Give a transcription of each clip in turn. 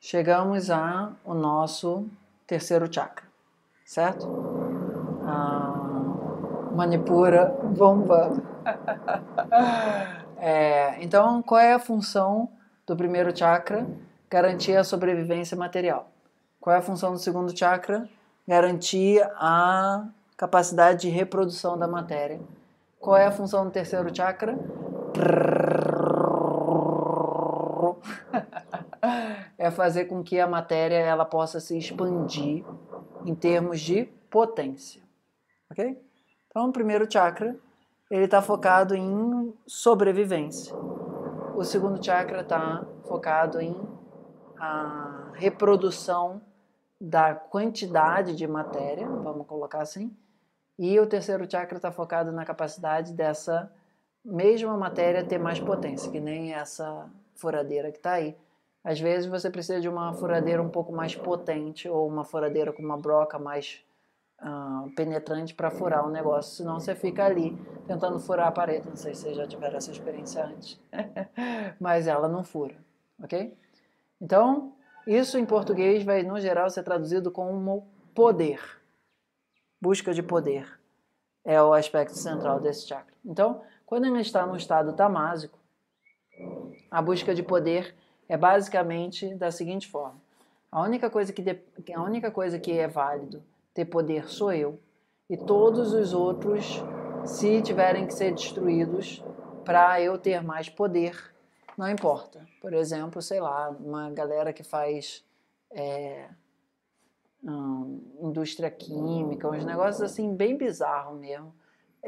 chegamos ao nosso terceiro chakra, certo? manipura bomba. É, então, qual é a função do primeiro chakra? Garantir a sobrevivência material. Qual é a função do segundo chakra? Garantir a capacidade de reprodução da matéria. Qual é a função do terceiro chakra? é fazer com que a matéria ela possa se expandir em termos de potência, ok? Então, o primeiro chakra ele está focado em sobrevivência. O segundo chakra está focado em a reprodução da quantidade de matéria, vamos colocar assim, e o terceiro chakra está focado na capacidade dessa mesma matéria ter mais potência, que nem essa furadeira que está aí, às vezes você precisa de uma furadeira um pouco mais potente ou uma furadeira com uma broca mais uh, penetrante para furar o negócio, senão você fica ali tentando furar a parede. Não sei se vocês já tiveram essa experiência antes, mas ela não fura, ok? Então, isso em português vai, no geral, ser traduzido como poder, busca de poder. É o aspecto central desse chakra. Então, quando ele está no estado tamásico, a busca de poder é basicamente da seguinte forma: a única coisa que, de, a única coisa que é válido ter poder sou eu, e todos os outros, se tiverem que ser destruídos para eu ter mais poder, não importa. Por exemplo, sei lá, uma galera que faz é, hum, indústria química, uns negócios assim bem bizarros mesmo.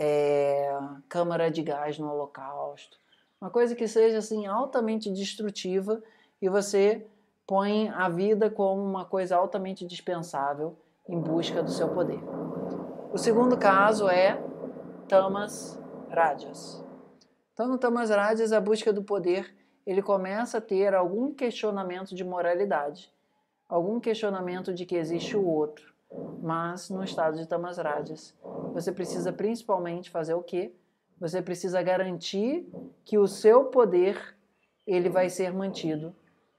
É, câmara de gás no Holocausto uma coisa que seja assim altamente destrutiva e você põe a vida como uma coisa altamente dispensável em busca do seu poder. O segundo caso é Tamas Rajas. Então, no Tamas Rajas, a busca do poder, ele começa a ter algum questionamento de moralidade, algum questionamento de que existe o outro. Mas no estado de Tamas Rajas, você precisa principalmente fazer o quê? Você precisa garantir que o seu poder ele vai ser mantido,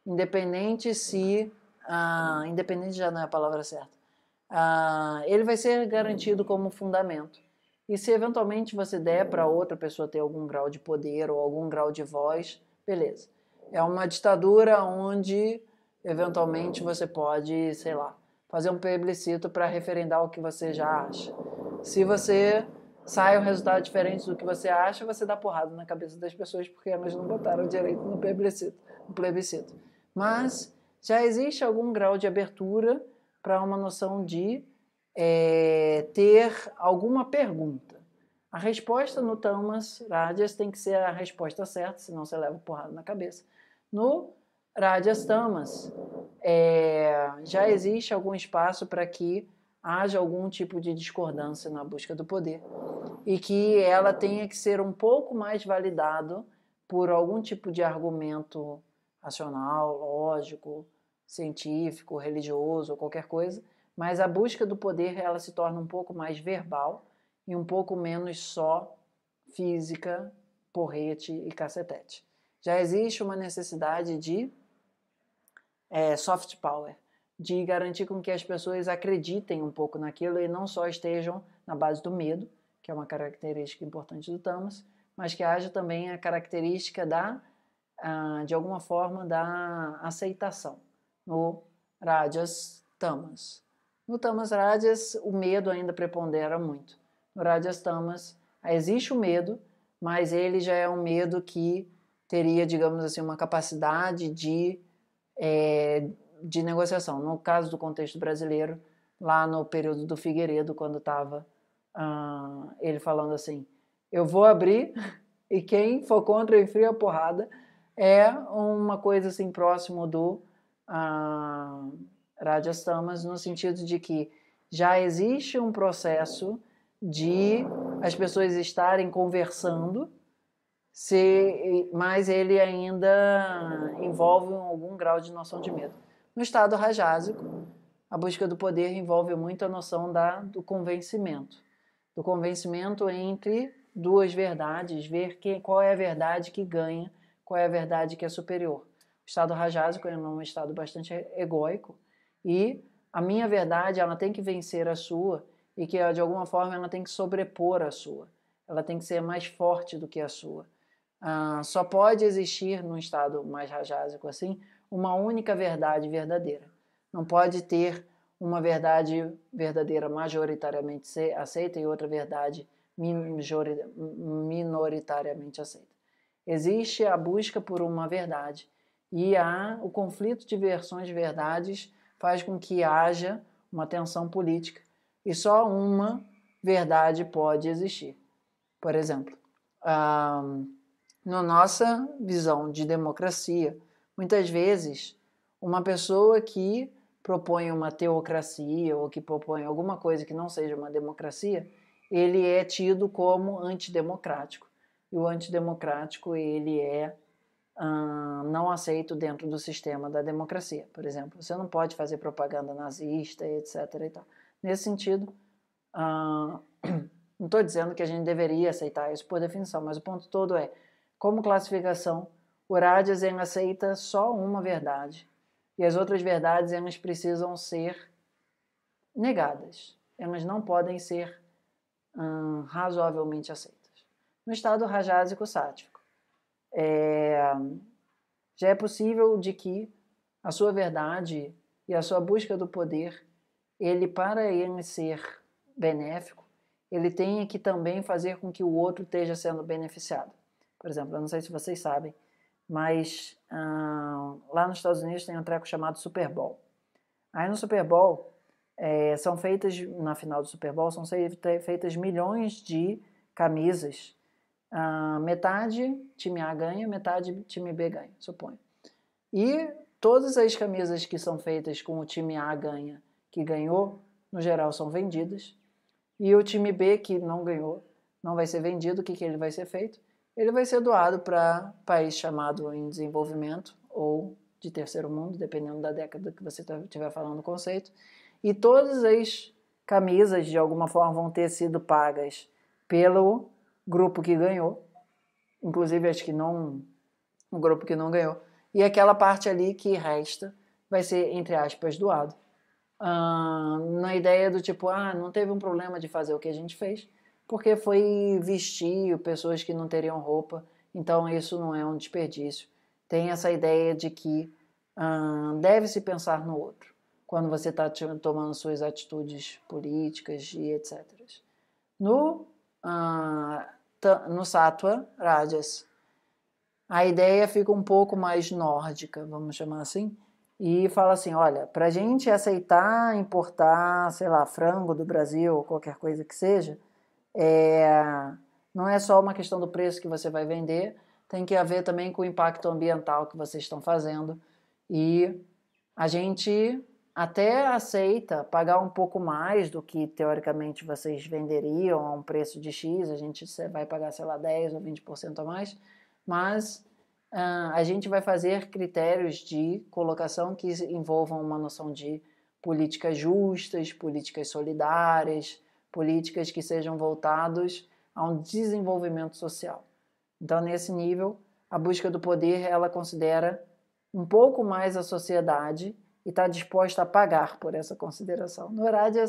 independente se, ah, independente já não é a palavra certa, ah, ele vai ser garantido como fundamento. E se eventualmente você der para outra pessoa ter algum grau de poder ou algum grau de voz, beleza. É uma ditadura onde eventualmente você pode, sei lá, fazer um plebiscito para referendar o que você já acha. Se você sai um resultado diferente do que você acha, você dá porrada na cabeça das pessoas porque elas não botaram direito no plebiscito. No plebiscito. Mas já existe algum grau de abertura para uma noção de é, ter alguma pergunta. A resposta no Tamas Radias tem que ser a resposta certa, senão você leva porrada na cabeça. No Radias Tamas, é, já existe algum espaço para que haja algum tipo de discordância na busca do poder e que ela tenha que ser um pouco mais validado por algum tipo de argumento racional, lógico, científico, religioso, qualquer coisa, mas a busca do poder ela se torna um pouco mais verbal e um pouco menos só física, porrete e cacetete. Já existe uma necessidade de é, soft power, de garantir com que as pessoas acreditem um pouco naquilo e não só estejam na base do medo, que é uma característica importante do tamas, mas que haja também a característica da, ah, de alguma forma, da aceitação no Rajas Tamas. No Tamas Rajas, o medo ainda prepondera muito. No Rajas Tamas, existe o medo, mas ele já é um medo que teria, digamos assim, uma capacidade de, é, de negociação. No caso do contexto brasileiro, lá no período do Figueiredo, quando estava ah, ele falando assim: eu vou abrir e quem for contra eu enfrio a porrada. É uma coisa assim próximo do ah, Radiastamas, no sentido de que já existe um processo de as pessoas estarem conversando, se, mas ele ainda envolve algum grau de noção de medo. No estado rajásico, a busca do poder envolve muito a noção da, do convencimento do convencimento entre duas verdades, ver quem, qual é a verdade que ganha, qual é a verdade que é superior. O estado rajásico é um estado bastante egoico e a minha verdade ela tem que vencer a sua e que de alguma forma ela tem que sobrepor a sua. Ela tem que ser mais forte do que a sua. Ah, só pode existir num estado mais rajásico assim uma única verdade verdadeira. Não pode ter uma verdade verdadeira majoritariamente aceita e outra verdade minoritariamente aceita. Existe a busca por uma verdade e há o conflito de versões de verdades faz com que haja uma tensão política e só uma verdade pode existir. Por exemplo, hum, na nossa visão de democracia, muitas vezes uma pessoa que propõe uma teocracia ou que propõe alguma coisa que não seja uma democracia, ele é tido como antidemocrático. E o antidemocrático, ele é ah, não aceito dentro do sistema da democracia. Por exemplo, você não pode fazer propaganda nazista, etc. E tal. Nesse sentido, ah, não estou dizendo que a gente deveria aceitar isso por definição, mas o ponto todo é, como classificação, o Radzen aceita só uma verdade, e as outras verdades, elas precisam ser negadas. Elas não podem ser hum, razoavelmente aceitas. No estado rajásico sático, é, já é possível de que a sua verdade e a sua busca do poder, ele para ele ser benéfico, ele tem que também fazer com que o outro esteja sendo beneficiado. Por exemplo, eu não sei se vocês sabem, mas ah, lá nos Estados Unidos tem um treco chamado Super Bowl. Aí no Super Bowl é, são feitas, na final do Super Bowl, são feitas milhões de camisas. Ah, metade time A ganha, metade time B ganha, suponho. E todas as camisas que são feitas com o time A ganha, que ganhou, no geral são vendidas. E o time B que não ganhou, não vai ser vendido, o que, que ele vai ser feito? ele vai ser doado para país chamado em desenvolvimento ou de terceiro mundo, dependendo da década que você estiver falando o conceito. E todas as camisas, de alguma forma, vão ter sido pagas pelo grupo que ganhou, inclusive as que não. o grupo que não ganhou. E aquela parte ali que resta vai ser, entre aspas, doado. Ah, na ideia do tipo, ah, não teve um problema de fazer o que a gente fez, porque foi vestir pessoas que não teriam roupa, então isso não é um desperdício. Tem essa ideia de que hum, ah, deve-se pensar no outro quando você está tomando suas atitudes políticas e etc. No, hum, no Sattva Rajas, a ideia fica um pouco mais nórdica, vamos chamar assim, e fala assim: olha, para a gente aceitar importar, sei lá, frango do Brasil ou qualquer coisa que seja, é, não é só uma questão do preço que você vai vender, tem que haver também com o impacto ambiental que vocês estão fazendo. E a gente até aceita pagar um pouco mais do que teoricamente vocês venderiam a um preço de X, a gente vai pagar, sei lá, 10 ou 20% a mais, mas uh, a gente vai fazer critérios de colocação que envolvam uma noção de políticas justas, políticas solidárias, políticas que sejam voltados a um desenvolvimento social. Então, nesse nível, a busca do poder ela considera um pouco mais a sociedade e está disposta a pagar por essa consideração. No Raja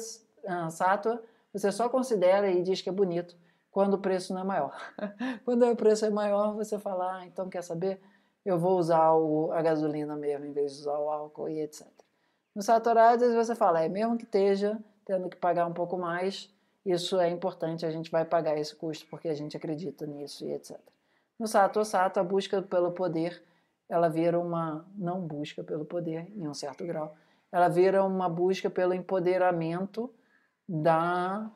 ah, Sátua, você só considera e diz que é bonito quando o preço não é maior. quando o preço é maior, você fala, ah, então quer saber? Eu vou usar o, a gasolina mesmo em vez de usar o álcool e etc. No Sattva Rajas, você fala, é mesmo que esteja tendo que pagar um pouco mais, isso é importante, a gente vai pagar esse custo porque a gente acredita nisso e etc. No Sato Sato, a busca pelo poder, ela vira uma não busca pelo poder, em um certo grau, ela vira uma busca pelo empoderamento da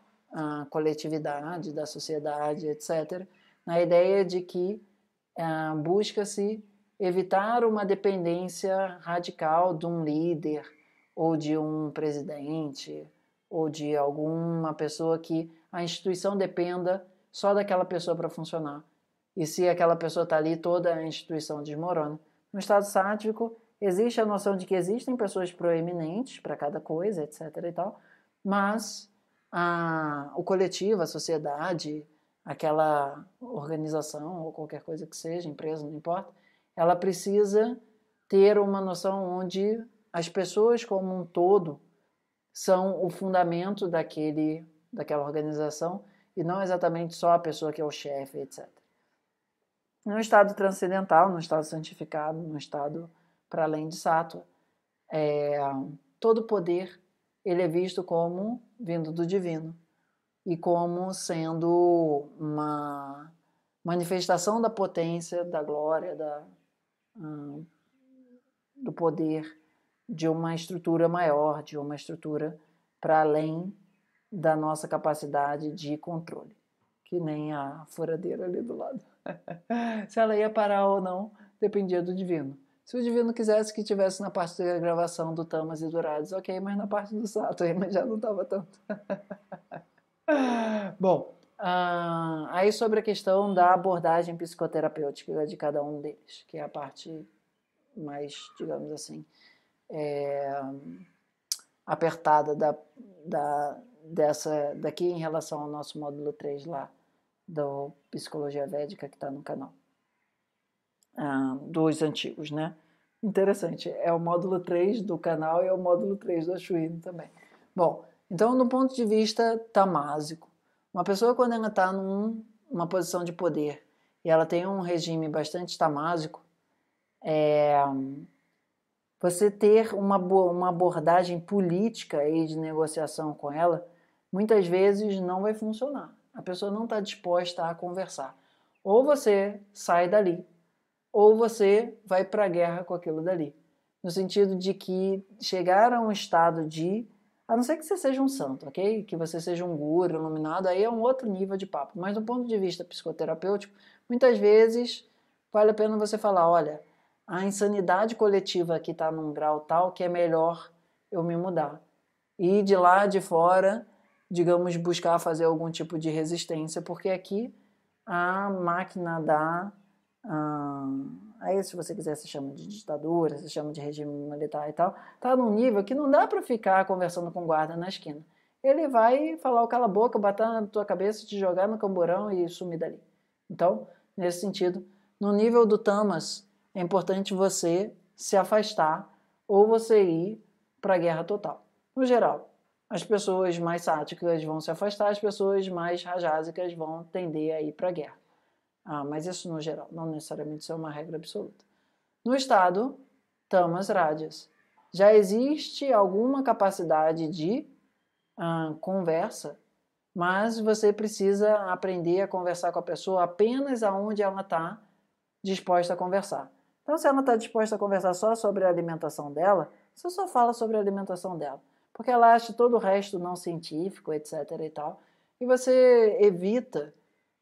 coletividade, da sociedade, etc., na ideia de que eh, busca-se evitar uma dependência radical de um líder ou de um presidente ou de alguma pessoa que a instituição dependa só daquela pessoa para funcionar. E se aquela pessoa está ali, toda a instituição desmorona. No estado sádico existe a noção de que existem pessoas proeminentes para cada coisa, etc. e tal, mas a, o coletivo, a sociedade, aquela organização ou qualquer coisa que seja, empresa, não importa, ela precisa ter uma noção onde as pessoas como um todo são o fundamento daquele, daquela organização e não exatamente só a pessoa que é o chefe, etc. No estado transcendental, no estado santificado, no estado para além de Sattva, é, todo poder ele é visto como vindo do divino e como sendo uma manifestação da potência, da glória, da, hum, do poder de uma estrutura maior, de uma estrutura para além da nossa capacidade de controle, que nem a furadeira ali do lado. Se ela ia parar ou não, dependia do divino. Se o divino quisesse que tivesse na parte da gravação do Tamas e Dourados, ok, mas na parte do Sato, mas já não estava tanto. Bom, ah, aí sobre a questão da abordagem psicoterapêutica de cada um deles, que é a parte mais, digamos assim, é, apertada da, da, dessa daqui em relação ao nosso módulo 3 lá, do Psicologia Védica, que está no canal. Ah, dos antigos, né? Interessante. É o módulo 3 do canal e é o módulo 3 do Ashwin também. Bom, então, do ponto de vista tamásico, uma pessoa quando ela está numa posição de poder e ela tem um regime bastante tamásico, é, você ter uma, uma abordagem política aí de negociação com ela, muitas vezes não vai funcionar. A pessoa não está disposta a conversar. Ou você sai dali, ou você vai para a guerra com aquilo dali. No sentido de que chegar a um estado de. A não ser que você seja um santo, ok? Que você seja um guru iluminado, aí é um outro nível de papo. Mas do ponto de vista psicoterapêutico, muitas vezes vale a pena você falar: olha, a insanidade coletiva aqui está num grau tal que é melhor eu me mudar. E de lá de fora, digamos, buscar fazer algum tipo de resistência, porque aqui a máquina da. Aí, ah, é se você quiser, se chama de ditadura, se chama de regime militar e tal, está num nível que não dá para ficar conversando com guarda na esquina. Ele vai falar o cala a boca, bater na tua cabeça, te jogar no camburão e sumir dali. Então, nesse sentido, no nível do Tamas, é importante você se afastar ou você ir para a guerra total. No geral, as pessoas mais sáticas vão se afastar, as pessoas mais rajásicas vão tender a ir para a guerra. Ah, mas isso no geral, não necessariamente isso é uma regra absoluta. No estado, tamas rajas. Já existe alguma capacidade de ah, conversa, mas você precisa aprender a conversar com a pessoa apenas aonde ela está disposta a conversar. Então, se ela está disposta a conversar só sobre a alimentação dela, você só fala sobre a alimentação dela. Porque ela acha todo o resto não científico, etc. e tal. E você evita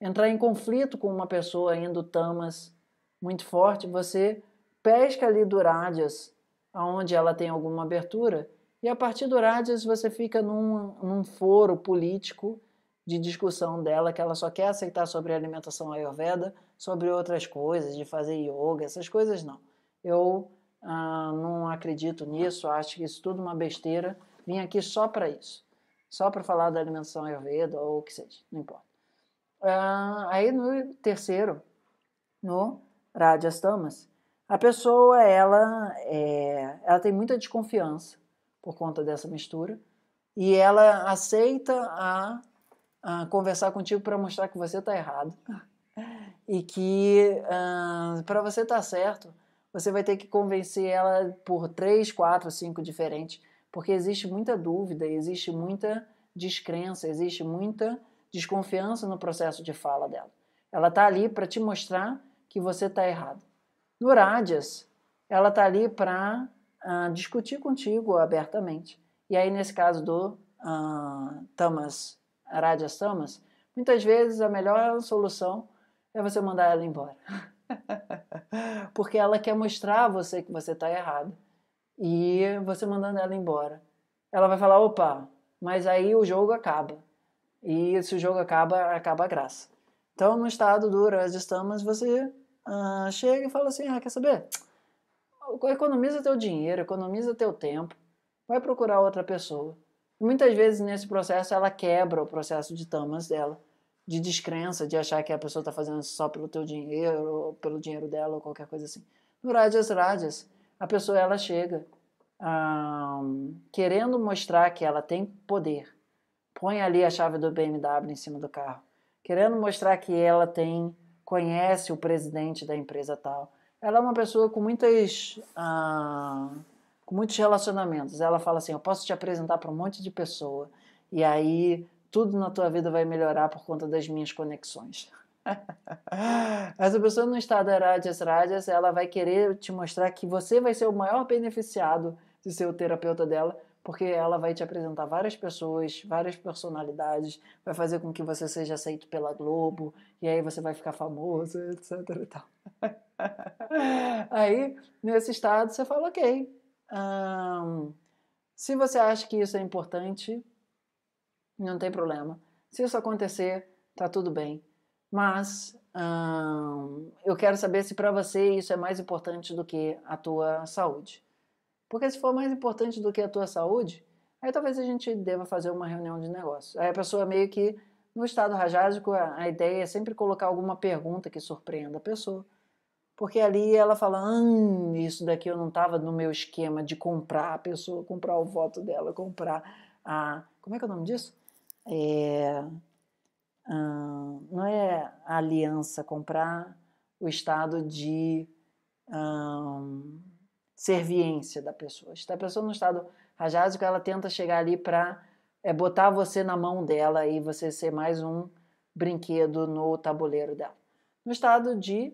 entrar em conflito com uma pessoa indo tamas muito forte. Você pesca ali do rádios, aonde ela tem alguma abertura, e a partir do rádios você fica num, num foro político de discussão dela que ela só quer aceitar sobre alimentação ayurveda, sobre outras coisas, de fazer yoga, essas coisas não. Eu ah, não acredito nisso, acho que isso tudo uma besteira. Vim aqui só para isso, só para falar da alimentação ayurveda ou o que seja, não importa. Ah, aí no terceiro, no Rajas Tamas, a pessoa ela, é, ela tem muita desconfiança por conta dessa mistura e ela aceita a uh, conversar contigo para mostrar que você está errado e que uh, ah, para você estar tá certo, você vai ter que convencer ela por três, quatro, cinco diferentes, porque existe muita dúvida, existe muita descrença, existe muita desconfiança no processo de fala dela. Ela está ali para te mostrar que você está errado. No Radias, ela está ali para uh, ah, discutir contigo abertamente. E aí, nesse caso do uh, Thomas radiosomas, muitas vezes a melhor solução é você mandar ela embora. Porque ela quer mostrar a você que você está errado. E você mandando ela embora. Ela vai falar, opa, mas aí o jogo acaba. E se o jogo acaba, acaba a graça. Então, no estado do radiostamas, você ah, chega e fala assim, ah, quer saber? Economiza teu dinheiro, economiza teu tempo. Vai procurar outra pessoa. Muitas vezes nesse processo ela quebra o processo de tamas dela, de descrença, de achar que a pessoa está fazendo só pelo teu dinheiro, ou pelo dinheiro dela, ou qualquer coisa assim. No Rajas Rajas, a pessoa ela chega um, querendo mostrar que ela tem poder. Põe ali a chave do BMW em cima do carro. Querendo mostrar que ela tem, conhece o presidente da empresa tal. Ela é uma pessoa com muitas com muitos relacionamentos. Ela fala assim: eu posso te apresentar para um monte de pessoa, e aí tudo na tua vida vai melhorar por conta das minhas conexões. Essa pessoa no estado é Rajas Rajas, ela vai querer te mostrar que você vai ser o maior beneficiado de ser o terapeuta dela, porque ela vai te apresentar várias pessoas, várias personalidades, vai fazer com que você seja aceito pela Globo, e aí você vai ficar famoso, etc. E tal. aí, nesse estado, você fala, ok, um, se você acha que isso é importante, não tem problema. Se isso acontecer, tá tudo bem. Mas um, eu quero saber se para você isso é mais importante do que a tua saúde. Porque se for mais importante do que a tua saúde, aí talvez a gente deva fazer uma reunião de negócio. Aí a pessoa meio que no estado rajásico, a, a ideia é sempre colocar alguma pergunta que surpreenda a pessoa porque ali ela fala, hum, isso daqui eu não estava no meu esquema de comprar a pessoa, comprar o voto dela, comprar a. Como é que é o nome disso? É, hum, não é a aliança, comprar o estado de hum, serviência da pessoa. Se a pessoa no estado rajásico, ela tenta chegar ali para é, botar você na mão dela e você ser mais um brinquedo no tabuleiro dela. No estado de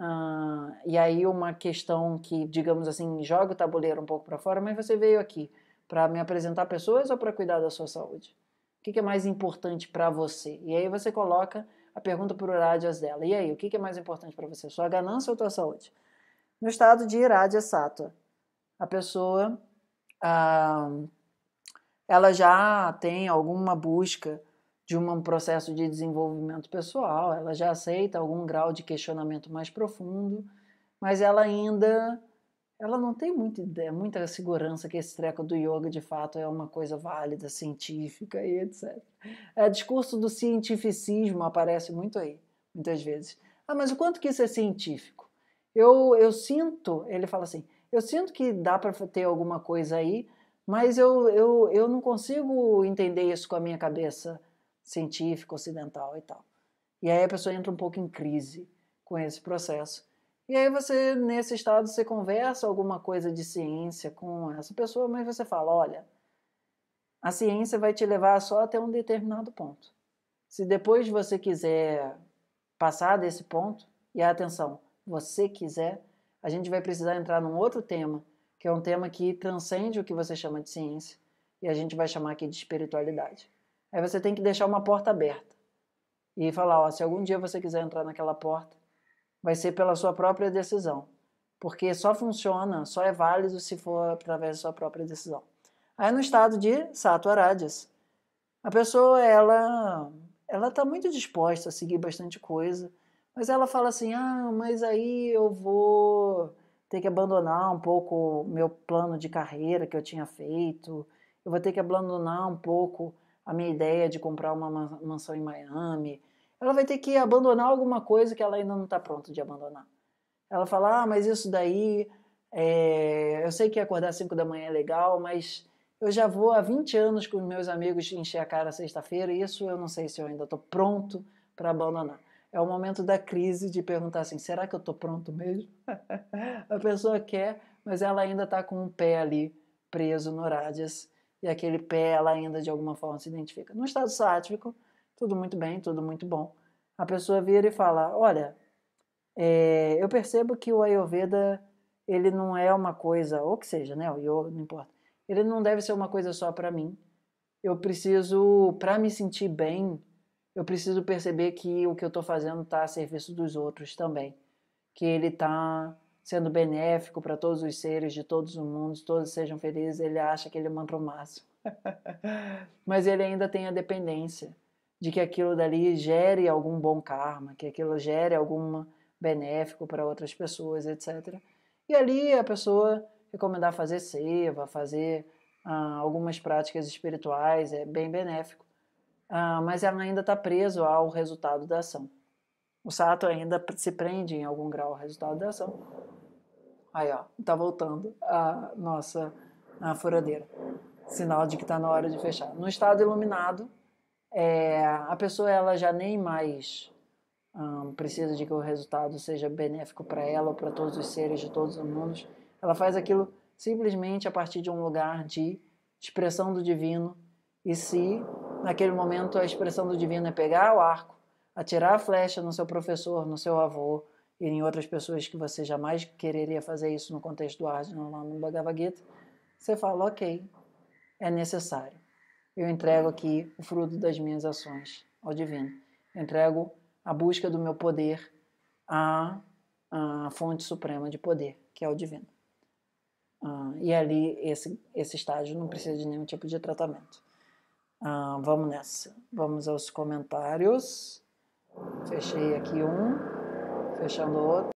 Uh, e aí uma questão que, digamos assim, joga o tabuleiro um pouco para fora, mas você veio aqui para me apresentar pessoas ou para cuidar da sua saúde? O que, que é mais importante para você? E aí você coloca a pergunta por Irádias dela. E aí, o que, que é mais importante para você? Sua ganância ou sua saúde? No estado de irádias Sattva, a pessoa ah, ela já tem alguma busca de um processo de desenvolvimento pessoal, ela já aceita algum grau de questionamento mais profundo, mas ela ainda ela não tem muita ideia, muita segurança que esse treco do yoga de fato é uma coisa válida, científica e etc. O é, discurso do cientificismo aparece muito aí, muitas vezes. Ah, mas o quanto que isso é científico? Eu, eu sinto, ele fala assim, eu sinto que dá para ter alguma coisa aí, mas eu, eu, eu não consigo entender isso com a minha cabeça científica ocidental e tal. E aí a pessoa entra um pouco em crise com esse processo. E aí você, nesse estado, você conversa alguma coisa de ciência com essa pessoa, mas você fala, olha, a ciência vai te levar só até um determinado ponto. Se depois você quiser passar desse ponto, e atenção, você quiser, a gente vai precisar entrar num outro tema, que é um tema que transcende o que você chama de ciência, e a gente vai chamar aqui de espiritualidade. Aí você tem que deixar uma porta aberta e falar: ó, se algum dia você quiser entrar naquela porta, vai ser pela sua própria decisão. Porque só funciona, só é válido se for através da sua própria decisão. Aí no estado de Sato a pessoa ela ela está muito disposta a seguir bastante coisa, mas ela fala assim: ah, mas aí eu vou ter que abandonar um pouco meu plano de carreira que eu tinha feito, eu vou ter que abandonar um pouco a minha ideia de comprar uma mansão em Miami. Ela vai ter que abandonar alguma coisa que ela ainda não está pronta de abandonar. Ela fala, ah, mas isso daí, é... eu sei que acordar às 5 da manhã é legal, mas eu já vou há 20 anos com meus amigos encher a cara sexta-feira, e isso eu não sei se eu ainda estou pronto para abandonar. É o momento da crise de perguntar assim: será que eu estou pronto mesmo? a pessoa quer, mas ela ainda está com o pé ali preso no Rádias e aquele pé ela ainda de alguma forma se identifica. No estado sático tudo muito bem, tudo muito bom. A pessoa vira e fala: Olha, é, eu percebo que o Ayurveda ele não é uma coisa, ou que seja, né? O yoga, não importa. Ele não deve ser uma coisa só para mim. Eu preciso, para me sentir bem, eu preciso perceber que o que eu estou fazendo está a serviço dos outros também. Que ele está sendo benéfico para todos os seres de todos os mundos, todos sejam felizes, ele acha que ele mandou é o máximo. Mas ele ainda tem a dependência de que aquilo dali gere algum bom karma, que aquilo gere algum benéfico para outras pessoas, etc. E ali a pessoa recomendar fazer seiva, fazer ah, algumas práticas espirituais, é bem benéfico. Ah, mas ela ainda está presa ao resultado da ação. O sato ainda se prende em algum grau ao resultado da ação Aí, ó, tá voltando a nossa a furadeira. Sinal de que está na hora de fechar. No estado iluminado, é, a pessoa ela já nem mais hum, precisa de que o resultado seja benéfico para ela ou para todos os seres de todos os mundos. Ela faz aquilo simplesmente a partir de um lugar de expressão do divino. E se, naquele momento, a expressão do divino é pegar o arco, atirar a flecha no seu professor, no seu avô, e em outras pessoas que você jamais quereria fazer isso no contexto do Arjuna no Bhagavad Gita, você fala, ok, é necessário. Eu entrego aqui o fruto das minhas ações ao divino. Eu entrego a busca do meu poder à, à fonte suprema de poder, que é o divino. Ah, e ali, esse, esse estágio não precisa de nenhum tipo de tratamento. Ah, vamos nessa. Vamos aos comentários. Fechei aqui um. לשנות